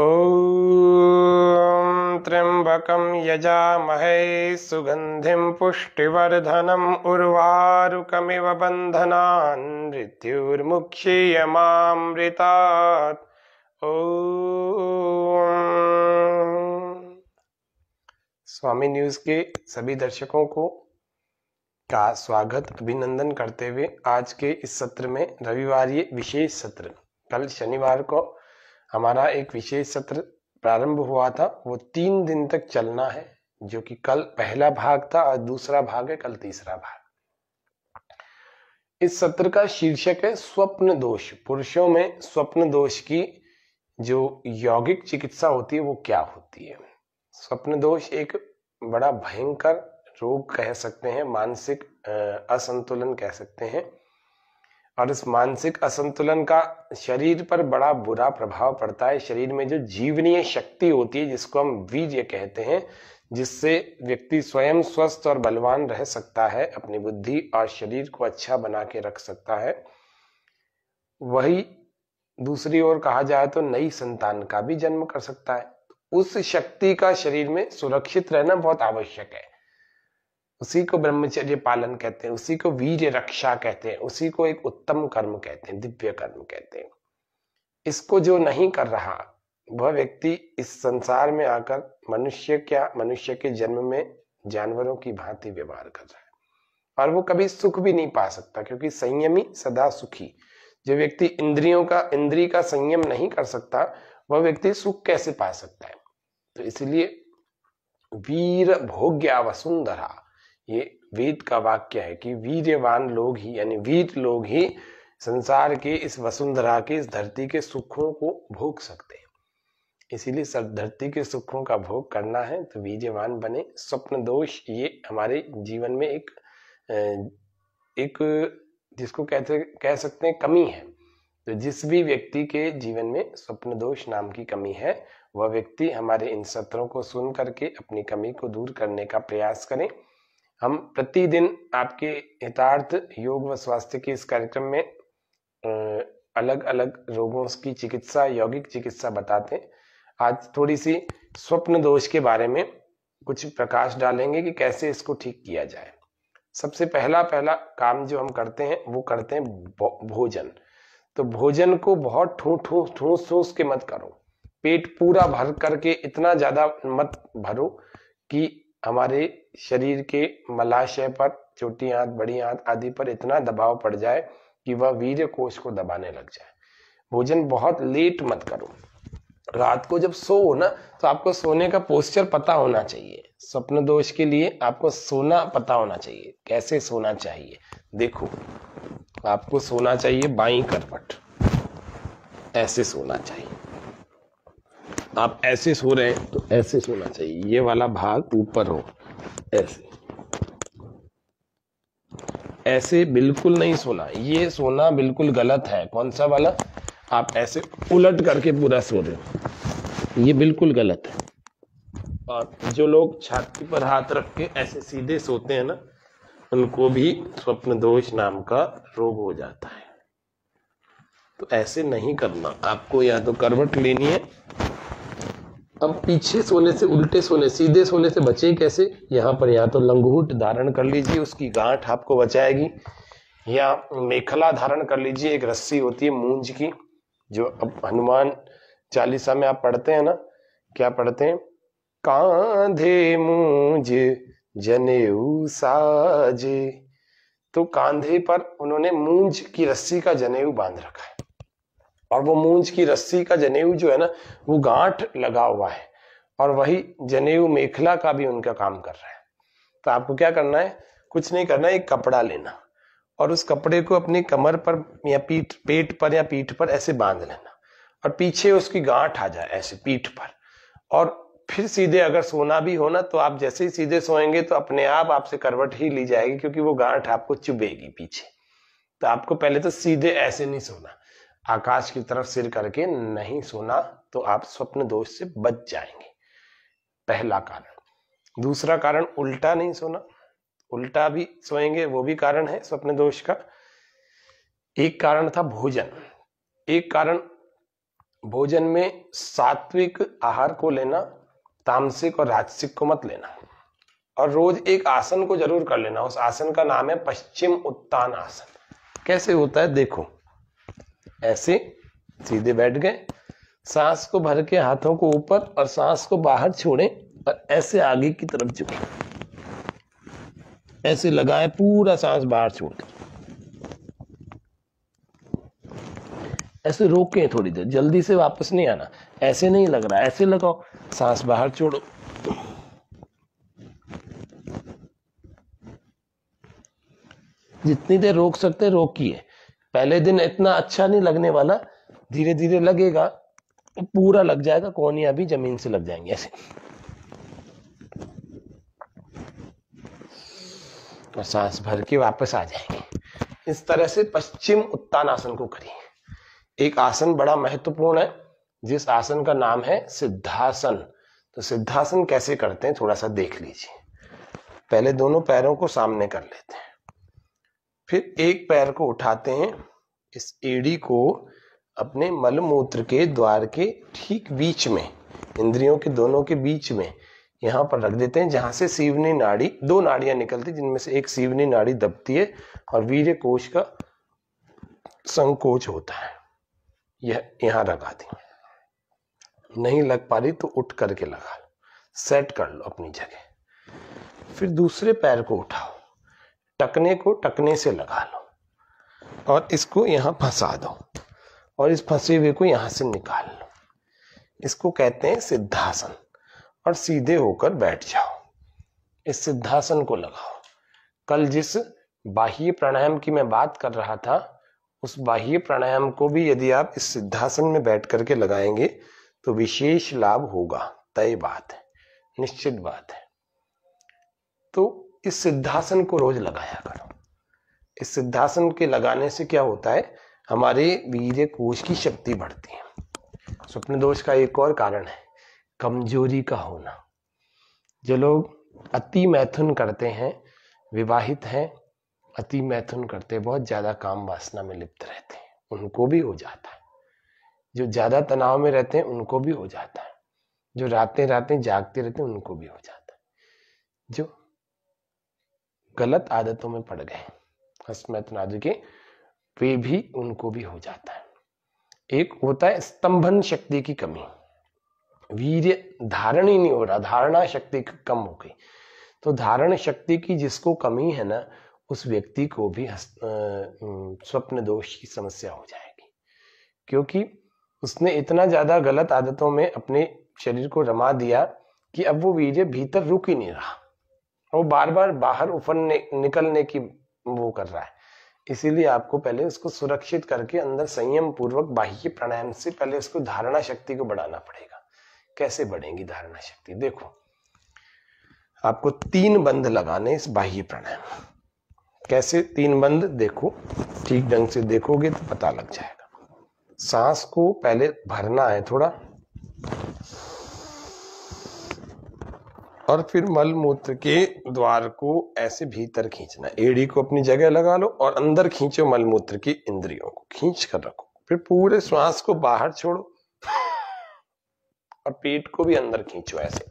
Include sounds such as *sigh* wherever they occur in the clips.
ॐ त्र्यम्बकं यजामहे सुगन्धिं पुष्टिवर्धनम् उर्वारुकमिव बन्धनान् मृत्युर्मुक्षीयमामृतात् ॐ स्वामी न्यूज़ के सभी दर्शकों को का स्वागत अभिनंदन करते हुए आज के इस सत्र में रविवार विशेष सत्र कल शनिवार को हमारा एक विशेष सत्र प्रारंभ हुआ था वो तीन दिन तक चलना है जो कि कल पहला भाग था और दूसरा भाग है कल तीसरा भाग इस सत्र का शीर्षक है स्वप्न दोष पुरुषों में स्वप्न दोष की जो यौगिक चिकित्सा होती है वो क्या होती है स्वप्न दोष एक बड़ा भयंकर रोग कह सकते हैं मानसिक असंतुलन कह सकते हैं और इस मानसिक असंतुलन का शरीर पर बड़ा बुरा प्रभाव पड़ता है शरीर में जो जीवनीय शक्ति होती है जिसको हम बीज कहते हैं जिससे व्यक्ति स्वयं स्वस्थ और बलवान रह सकता है अपनी बुद्धि और शरीर को अच्छा बना के रख सकता है वही दूसरी ओर कहा जाए तो नई संतान का भी जन्म कर सकता है उस शक्ति का शरीर में सुरक्षित रहना बहुत आवश्यक है उसी को ब्रह्मचर्य पालन कहते हैं उसी को वीर रक्षा कहते हैं उसी को एक उत्तम कर्म कहते हैं दिव्य कर्म कहते हैं इसको जो नहीं कर रहा वह व्यक्ति इस संसार में आकर मनुष्य क्या मनुष्य के जन्म में जानवरों की भांति व्यवहार कर रहा है और वो कभी सुख भी नहीं पा सकता क्योंकि संयमी सदा सुखी जो व्यक्ति इंद्रियों का इंद्री का संयम नहीं कर सकता वह व्यक्ति सुख कैसे पा सकता है तो इसलिए वीर भोग्या वसुंधरा ये वेद का वाक्य है कि वीरवान लोग ही यानी वीर लोग ही संसार के इस वसुंधरा के इस धरती के सुखों को भोग सकते हैं इसीलिए सब धरती के सुखों का भोग करना है तो वीर्यवान बने स्वप्न दोष ये हमारे जीवन में एक एक जिसको कहते कह सकते हैं कमी है तो जिस भी व्यक्ति के जीवन में स्वप्न दोष नाम की कमी है वह व्यक्ति हमारे इन सत्रों को सुन करके अपनी कमी को दूर करने का प्रयास करें हम प्रतिदिन आपके हितार्थ योग व स्वास्थ्य के इस कार्यक्रम में अलग अलग रोगों की चिकित्सा यौगिक चिकित्सा बताते हैं आज थोड़ी सी स्वप्न दोष के बारे में कुछ प्रकाश डालेंगे कि कैसे इसको ठीक किया जाए सबसे पहला पहला काम जो हम करते हैं वो करते हैं भोजन तो भोजन को बहुत ठूस ठूस ठूस ठूस के मत करो पेट पूरा भर करके इतना ज्यादा मत भरो कि हमारे शरीर के मलाशय पर छोटी आंत बड़ी आंत आदि पर इतना दबाव पड़ जाए कि वह वीर्य कोष को दबाने लग जाए भोजन बहुत लेट मत करो रात को जब सो हो ना तो आपको सोने का पोस्चर पता होना चाहिए स्वप्न दोष के लिए आपको सोना पता होना चाहिए कैसे सोना चाहिए देखो आपको सोना चाहिए बाई करपट ऐसे सोना चाहिए आप ऐसे सो रहे हैं तो ऐसे सोना चाहिए ये वाला भाग ऊपर हो ऐसे ऐसे बिल्कुल नहीं सोना ये सोना बिल्कुल गलत है कौन सा वाला आप ऐसे उलट करके पूरा सो रहे हो ये बिल्कुल गलत है और जो लोग छाती पर हाथ रख के ऐसे सीधे सोते हैं ना उनको भी स्वप्न दोष नाम का रोग हो जाता है तो ऐसे नहीं करना आपको या तो करवट लेनी है अब पीछे सोने से उल्टे सोने सीधे सोने से बचें कैसे यहाँ पर या तो लंगूट धारण कर लीजिए उसकी गांठ आपको बचाएगी या मेखला धारण कर लीजिए एक रस्सी होती है मूंज की जो अब हनुमान चालीसा में आप पढ़ते हैं ना क्या पढ़ते हैं कांधे मूंज जनेऊ साजे तो कांधे पर उन्होंने मूंज की रस्सी का जनेऊ बांध रखा है और वो मूंज की रस्सी का जनेऊ जो है ना वो गांठ लगा हुआ है और वही जनेऊ मेखला का भी उनका काम कर रहा है तो आपको क्या करना है कुछ नहीं करना एक कपड़ा लेना और उस कपड़े को अपनी कमर पर या पीठ पेट पर या पीठ पर ऐसे बांध लेना और पीछे उसकी गांठ आ जाए ऐसे पीठ पर और फिर सीधे अगर सोना भी हो ना तो आप जैसे ही सीधे सोएंगे तो अपने आप आपसे करवट ही ली जाएगी क्योंकि वो गांठ आपको चुभेगी पीछे तो आपको पहले तो सीधे ऐसे नहीं सोना आकाश की तरफ सिर करके नहीं सोना तो आप स्वप्न दोष से बच जाएंगे पहला कारण दूसरा कारण उल्टा नहीं सोना उल्टा भी सोएंगे वो भी कारण है स्वप्न दोष का एक कारण था भोजन एक कारण भोजन में सात्विक आहार को लेना तामसिक और राजसिक को मत लेना और रोज एक आसन को जरूर कर लेना उस आसन का नाम है पश्चिम उत्तान आसन कैसे होता है देखो ऐसे सीधे बैठ गए सांस को भर के हाथों को ऊपर और सांस को बाहर छोड़े और ऐसे आगे की तरफ झुके ऐसे लगाए पूरा सांस बाहर छोड़कर ऐसे रोके थोड़ी देर जल्दी से वापस नहीं आना ऐसे नहीं लग रहा ऐसे लगाओ सांस बाहर छोड़ो जितनी देर रोक सकते रोकिए पहले दिन इतना अच्छा नहीं लगने वाला धीरे धीरे लगेगा तो पूरा लग जाएगा कोनिया भी जमीन से लग जाएंगे ऐसे और सांस भर के वापस आ जाएंगे इस तरह से पश्चिम उत्तान आसन को करिए एक आसन बड़ा महत्वपूर्ण है जिस आसन का नाम है सिद्धासन तो सिद्धासन कैसे करते हैं थोड़ा सा देख लीजिए पहले दोनों पैरों को सामने कर लेते हैं फिर एक पैर को उठाते हैं इस एड़ी को अपने मलमूत्र के द्वार के ठीक बीच में इंद्रियों के दोनों के बीच में यहां पर रख देते हैं जहां से सीवनी नाड़ी दो नाड़ियां निकलती जिनमें से एक सीवनी नाड़ी दबती है और वीर्य कोश का संकोच होता है यह यहाँ लगा दी नहीं लग पा रही तो उठ करके लगा लो सेट कर लो अपनी जगह फिर दूसरे पैर को उठा टकने को टकने से लगा लो और इसको यहां फंसा दो और इस फंसे हुए को यहां से निकाल लो इसको कहते हैं सिद्धासन और सीधे होकर बैठ जाओ इस सिद्धासन को लगाओ कल जिस बाह्य प्राणायाम की मैं बात कर रहा था उस बाह्य प्राणायाम को भी यदि आप इस सिद्धासन में बैठ करके लगाएंगे तो विशेष लाभ होगा तय बात है निश्चित बात है तो इस सिद्धासन को रोज लगाया करो इस सिद्धासन के लगाने से क्या होता है हमारे वीर्य कोश की शक्ति बढ़ती है स्वप्न दोष का एक और कारण है कमजोरी का होना जो लोग अति मैथुन करते हैं विवाहित हैं अति मैथुन करते बहुत ज़्यादा काम वासना में लिप्त रहते हैं उनको भी हो जाता है जो ज़्यादा तनाव में रहते हैं उनको भी हो जाता है जो रातें रातें जागते रहते हैं उनको भी हो जाता है जो गलत आदतों में पड़ गए हसमत नाजू के वे भी उनको भी हो जाता है एक होता है स्तंभन शक्ति की कमी वीर धारण ही नहीं हो रहा धारणा शक्ति कम हो गई तो धारण शक्ति की जिसको कमी है ना उस व्यक्ति को भी स्वप्न दोष की समस्या हो जाएगी क्योंकि उसने इतना ज्यादा गलत आदतों में अपने शरीर को रमा दिया कि अब वो वीर्य भीतर रुक ही नहीं रहा वो बार बार बाहर उफरने निकलने की वो कर रहा है इसीलिए आपको पहले इसको सुरक्षित करके अंदर संयम पूर्वक बाह्य प्राणायाम से पहले इसको धारणा शक्ति को बढ़ाना पड़ेगा कैसे बढ़ेगी धारणा शक्ति देखो आपको तीन बंद लगाने इस बाह्य प्राणायाम कैसे तीन बंद देखो ठीक ढंग से देखोगे तो पता लग जाएगा सांस को पहले भरना है थोड़ा और फिर मल मूत्र के द्वार को ऐसे भीतर खींचना एड़ी को अपनी जगह लगा लो और अंदर खींचो मल मूत्र की इंद्रियों को खींच कर रखो फिर पूरे श्वास को बाहर छोड़ो और पेट को भी अंदर खींचो ऐसे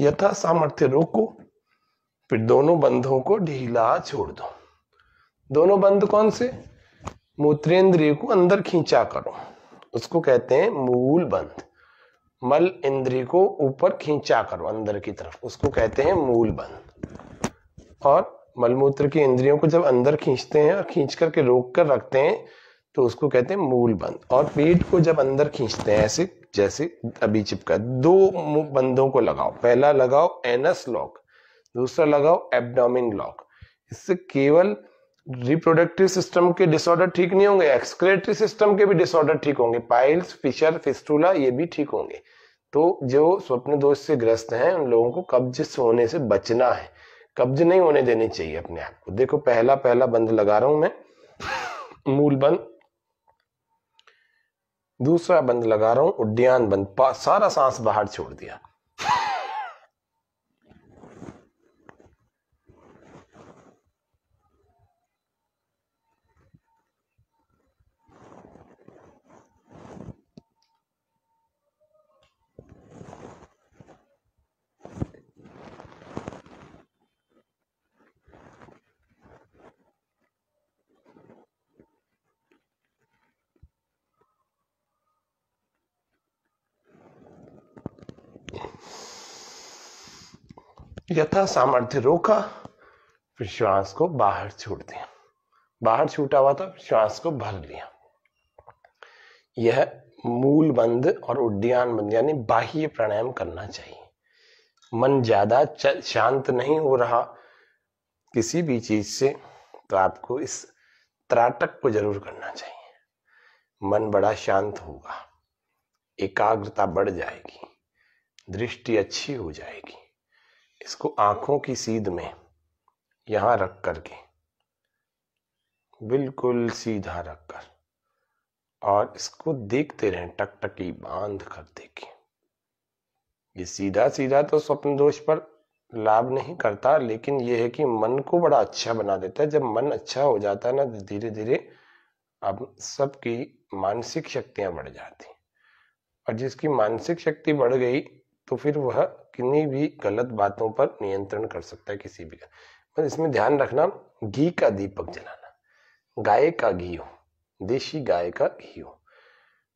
यथा सामर्थ्य रोको फिर दोनों बंधों को ढीला छोड़ दो दोनों बंध कौन से मूत्रेंद्रिय को अंदर खींचा करो उसको कहते हैं मूल बंध मल इंद्रिय को ऊपर खींचा करो अंदर की तरफ उसको कहते हैं मूल बंध और मलमूत्र की इंद्रियों को जब अंदर खींचते हैं और खींच करके रोक कर रखते हैं तो उसको कहते हैं मूल बंद और पेट को जब अंदर खींचते हैं ऐसे जैसे अभी चिपका दो बंदों को लगाओ पहला लगाओ एनस लॉक दूसरा लगाओ एबडामिन लॉक इससे केवल रिप्रोडक्टिव सिस्टम के डिसऑर्डर ठीक नहीं होंगे एक्सक्रेटरी सिस्टम के भी डिसऑर्डर ठीक होंगे पाइल्स फिशर फिस्टूला ये भी ठीक होंगे तो जो स्वप्न दोष से ग्रस्त हैं उन लोगों को कब्ज होने से बचना है कब्ज नहीं होने देने चाहिए अपने आप को देखो पहला पहला बंद लगा रहा हूं मैं मूल बंद दूसरा बंद लगा रहा हूं उड्डयन बंद सारा सांस बाहर छोड़ दिया यथा सामर्थ्य रोका फिर श्वास को बाहर छूट दिया बाहर छूटा हुआ था श्वास को भर लिया यह मूल बंद और उड्डयन बंद यानी बाह्य प्राणायाम करना चाहिए मन ज्यादा शांत नहीं हो रहा किसी भी चीज से तो आपको इस त्राटक को जरूर करना चाहिए मन बड़ा शांत होगा एकाग्रता बढ़ जाएगी दृष्टि अच्छी हो जाएगी इसको आंखों की सीध में यहां रख करके बिल्कुल सीधा रखकर और इसको देखते रहें टकटकी बांध कर देखें ये सीधा सीधा तो स्वप्न दोष पर लाभ नहीं करता लेकिन यह है कि मन को बड़ा अच्छा बना देता है जब मन अच्छा हो जाता है ना तो धीरे धीरे अब सबकी मानसिक शक्तियां बढ़ जाती और जिसकी मानसिक शक्ति बढ़ गई तो फिर वह किन्हीं भी गलत बातों पर नियंत्रण कर सकता है किसी भी मतलब इसमें ध्यान रखना घी का दीपक जलाना गाय का घी हो देशी गाय का घी हो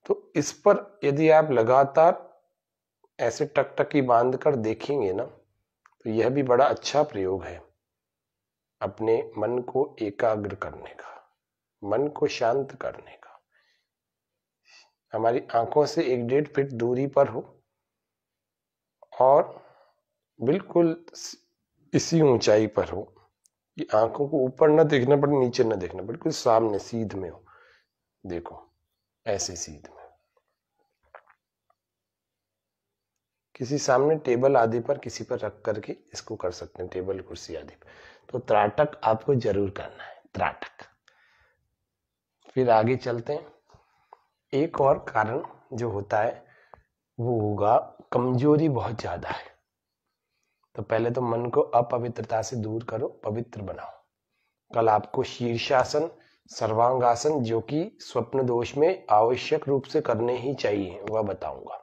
तो इस पर यदि आप लगातार ऐसे टकटकी बांध कर देखेंगे ना तो यह भी बड़ा अच्छा प्रयोग है अपने मन को एकाग्र करने का मन को शांत करने का हमारी आंखों से एक डेढ़ फीट दूरी पर हो और बिल्कुल इसी ऊंचाई पर हो कि आंखों को ऊपर ना देखना पड़े नीचे ना देखना पड़े बिल्कुल सामने सीध में हो देखो ऐसे सीध में किसी सामने टेबल आदि पर किसी पर रख करके इसको कर सकते हैं टेबल कुर्सी आदि पर तो त्राटक आपको जरूर करना है त्राटक फिर आगे चलते हैं एक और कारण जो होता है वो होगा कमजोरी बहुत ज्यादा है तो पहले तो मन को अपवित्रता से दूर करो पवित्र बनाओ कल आपको शीर्षासन सर्वांगासन जो कि स्वप्न दोष में आवश्यक रूप से करने ही चाहिए वह बताऊंगा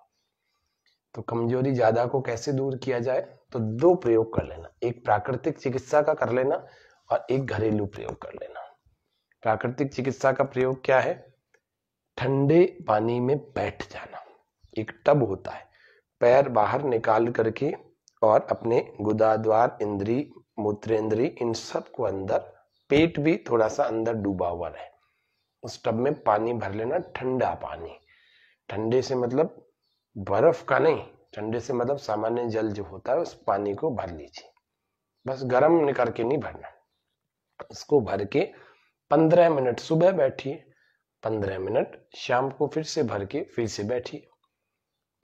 तो कमजोरी ज्यादा को कैसे दूर किया जाए तो दो प्रयोग कर लेना एक प्राकृतिक चिकित्सा का कर लेना और एक घरेलू प्रयोग कर लेना प्राकृतिक चिकित्सा का प्रयोग क्या है ठंडे पानी में बैठ जाना एक टब होता है पैर बाहर निकाल करके और अपने गुदाद्वार इंद्री मूत्रेंद्री इन सब को अंदर पेट भी थोड़ा सा अंदर डूबा हुआ रहे उस टब में पानी भर लेना ठंडा पानी ठंडे से मतलब बर्फ का नहीं ठंडे से मतलब सामान्य जल जो होता है उस पानी को भर लीजिए बस गर्म के नहीं भरना उसको भर के पंद्रह मिनट सुबह बैठिए पंद्रह मिनट शाम को फिर से भर के फिर से बैठिए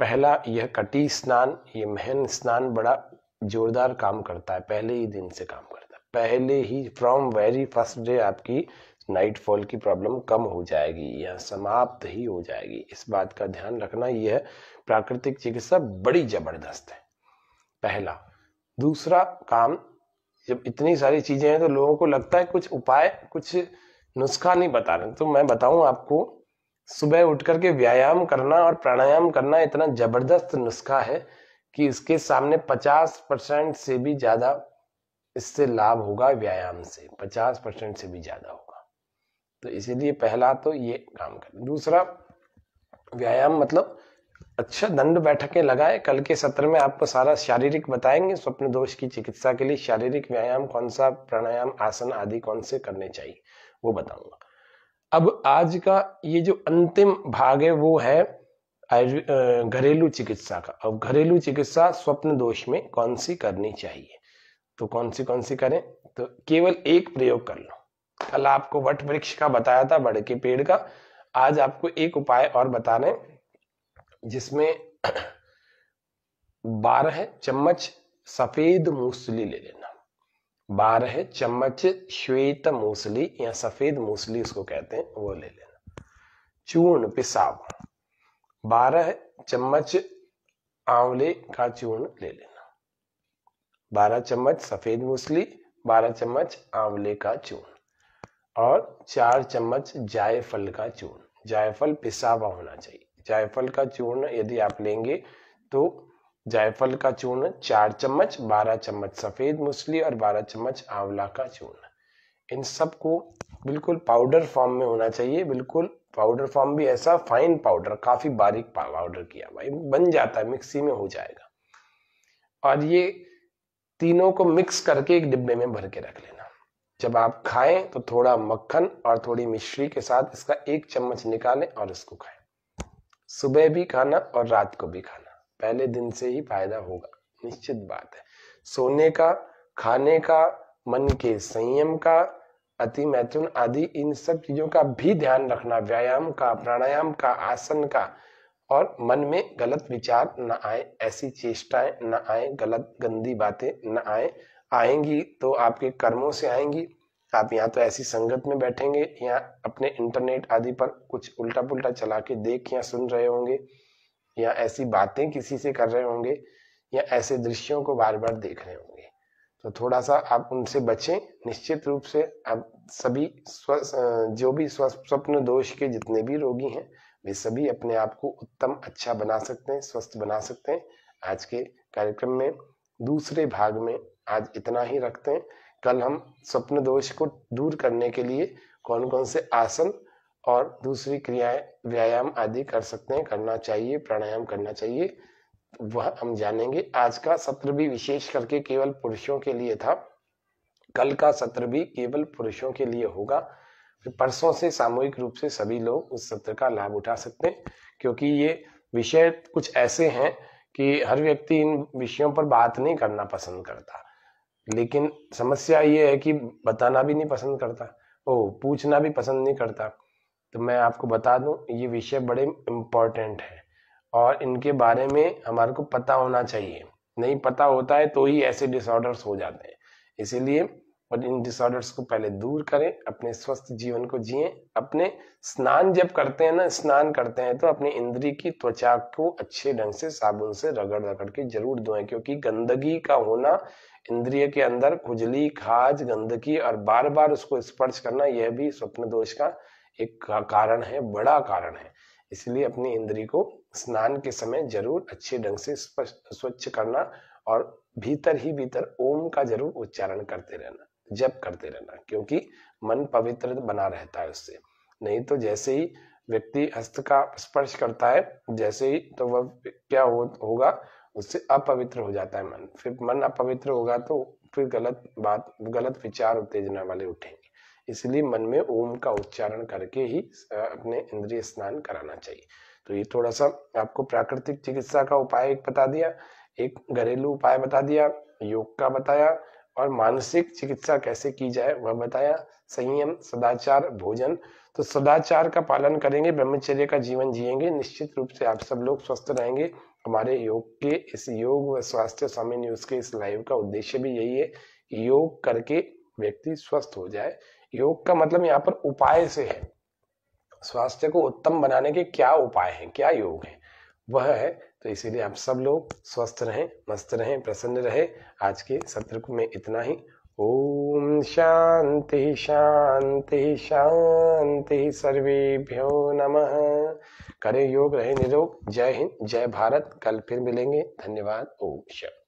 पहला यह कटी स्नान ये महन स्नान बड़ा जोरदार काम करता है पहले ही दिन से काम करता है पहले ही फ्रॉम वेरी फर्स्ट डे आपकी नाइटफॉल की प्रॉब्लम कम हो जाएगी या समाप्त ही हो जाएगी इस बात का ध्यान रखना यह प्राकृतिक चिकित्सा बड़ी जबरदस्त है पहला दूसरा काम जब इतनी सारी चीजें हैं तो लोगों को लगता है कुछ उपाय कुछ नुस्खा नहीं बता रहे तो मैं बताऊं आपको सुबह उठ करके व्यायाम करना और प्राणायाम करना इतना जबरदस्त नुस्खा है कि इसके सामने 50 परसेंट से भी ज्यादा इससे लाभ होगा व्यायाम से 50 परसेंट से भी ज्यादा होगा तो इसीलिए पहला तो ये काम कर दूसरा व्यायाम मतलब अच्छा दंड बैठकें लगाए कल के सत्र में आपको सारा शारीरिक बताएंगे स्वप्न दोष की चिकित्सा के लिए शारीरिक व्यायाम कौन सा प्राणायाम आसन आदि कौन से करने चाहिए वो बताऊंगा अब आज का ये जो अंतिम भाग है वो है घरेलू चिकित्सा का अब घरेलू चिकित्सा स्वप्न दोष में कौन सी करनी चाहिए तो कौन सी कौन सी करें तो केवल एक प्रयोग कर लो कल आपको वट वृक्ष का बताया था बड़ के पेड़ का आज आपको एक उपाय और बता रहे जिसमें *clears throat* बारह चम्मच सफेद मूसली ले लेना बारह चम्मच श्वेत मूसली या सफेद मूसली उसको कहते हैं वो ले लेना चूर्ण पिसाब बारह चम्मच आंवले का चूर्ण ले लेना बारह चम्मच सफेद मूसली बारह चम्मच आंवले का चूर्ण और चार चम्मच जायफल का चूर्ण जायफल पिसावा होना चाहिए जायफल का चूर्ण यदि आप लेंगे तो जायफल का चूर्ण चार चम्मच बारह चम्मच सफेद मूसली और बारह चम्मच आंवला का चूर्ण इन सबको बिल्कुल पाउडर फॉर्म में होना चाहिए बिल्कुल पाउडर फॉर्म भी ऐसा फाइन पाउडर काफी बारीक पाउडर किया हुआ बन जाता है मिक्सी में हो जाएगा और ये तीनों को मिक्स करके एक डिब्बे में भर के रख लेना जब आप खाएं तो थोड़ा मक्खन और थोड़ी मिश्री के साथ इसका एक चम्मच निकालें और इसको खाएं सुबह भी खाना और रात को भी खाना पहले दिन से ही फायदा होगा निश्चित बात है सोने का खाने का मन के संयम का अति मैथुन आदि इन सब चीजों का भी ध्यान रखना व्यायाम का प्राणायाम का आसन का और मन में गलत विचार न आए ऐसी चेष्टाएं न आए गलत गंदी बातें न आए आएंगी तो आपके कर्मों से आएंगी आप यहाँ तो ऐसी संगत में बैठेंगे या अपने इंटरनेट आदि पर कुछ उल्टा पुल्टा चला के देख या सुन रहे होंगे या ऐसी बातें किसी से कर रहे होंगे या ऐसे दृश्यों को बार बार देख रहे होंगे तो थोड़ा सा आप उनसे बचें निश्चित रूप से आप सभी स्व जो भी स्वप्न दोष के जितने भी रोगी हैं वे सभी अपने आप को उत्तम अच्छा बना सकते हैं स्वस्थ बना सकते हैं आज के कार्यक्रम में दूसरे भाग में आज इतना ही रखते हैं कल हम स्वप्न दोष को दूर करने के लिए कौन कौन से आसन और दूसरी क्रियाएं व्यायाम आदि कर सकते हैं करना चाहिए प्राणायाम करना चाहिए वह हम जानेंगे आज का सत्र भी विशेष करके केवल पुरुषों के लिए था कल का सत्र भी केवल पुरुषों के लिए होगा परसों से सामूहिक रूप से सभी लोग उस सत्र का लाभ उठा सकते हैं क्योंकि ये विषय कुछ ऐसे हैं कि हर व्यक्ति इन विषयों पर बात नहीं करना पसंद करता लेकिन समस्या ये है कि बताना भी नहीं पसंद करता ओ पूछना भी पसंद नहीं करता तो मैं आपको बता दूं ये विषय बड़े इम्पोर्टेंट हैं और इनके बारे में हमारे को पता होना चाहिए नहीं पता होता है तो ही ऐसे डिसऑर्डर्स हो जाते हैं इसीलिए और इन डिसऑर्डर्स को पहले दूर करें अपने स्वस्थ जीवन को जिए अपने स्नान जब करते हैं ना स्नान करते हैं तो अपने इंद्री की त्वचा को अच्छे ढंग से साबुन से रगड़ रगड़ के जरूर धोएं क्योंकि गंदगी का होना इंद्रिय के अंदर खुजली खाज गंदगी और बार बार उसको स्पर्श करना यह भी स्वप्न दोष का एक कारण है बड़ा कारण है इसलिए अपनी इंद्री को स्नान के समय जरूर अच्छे ढंग से स्वच्छ करना और भीतर ही भीतर ओम का जरूर उच्चारण करते रहना जप करते रहना क्योंकि मन पवित्र बना रहता है उससे नहीं तो जैसे ही व्यक्ति हस्त का स्पर्श करता है जैसे ही तो वह क्या हो, होगा उससे अपवित्र हो जाता है मन फिर मन अपवित्र होगा तो फिर गलत बात गलत विचार उत्तेजना वाले उठेंगे इसलिए मन में ओम का उच्चारण करके ही अपने इंद्रिय स्नान कराना चाहिए तो ये थोड़ा सा आपको प्राकृतिक चिकित्सा का उपाय एक बता दिया एक घरेलू उपाय बता दिया योग का बताया और मानसिक चिकित्सा कैसे की जाए वह बताया संयम सदाचार भोजन तो सदाचार का पालन करेंगे ब्रह्मचर्य का जीवन जिएंगे निश्चित रूप से आप सब लोग स्वस्थ रहेंगे हमारे योग के इस योग व स्वास्थ्य स्वामी न्यूज के इस लाइव का उद्देश्य भी यही है योग करके व्यक्ति स्वस्थ हो जाए योग का मतलब यहाँ पर उपाय से है स्वास्थ्य को उत्तम बनाने के क्या उपाय हैं क्या योग है वह है तो इसीलिए आप सब लोग स्वस्थ रहें मस्त रहें प्रसन्न रहे आज के सत्र में इतना ही ओम शांति शांति शांति सर्वेभ्यो नमः करें योग रहे निरोग जय हिंद जय भारत कल फिर मिलेंगे धन्यवाद ओम शांति